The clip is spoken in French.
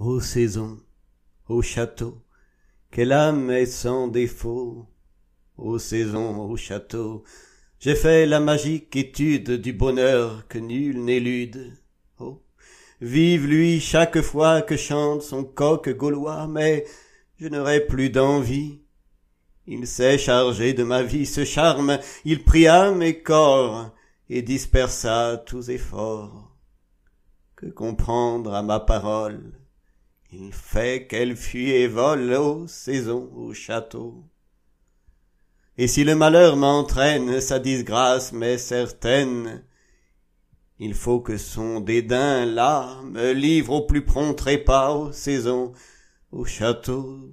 ô saison ô château quelle âme est sans défaut ô saison ô château j'ai fait la magique étude du bonheur que nul n'élude oh vive lui chaque fois que chante son coq gaulois mais je n'aurai plus d'envie il s'est chargé de ma vie ce charme il pria mes corps et dispersa tous efforts que comprendre à ma parole il fait qu'elle fuit et vole aux saisons, au château. Et si le malheur m'entraîne, sa disgrâce m'est certaine. Il faut que son dédain là me livre au plus prompt trépas aux saisons, au château.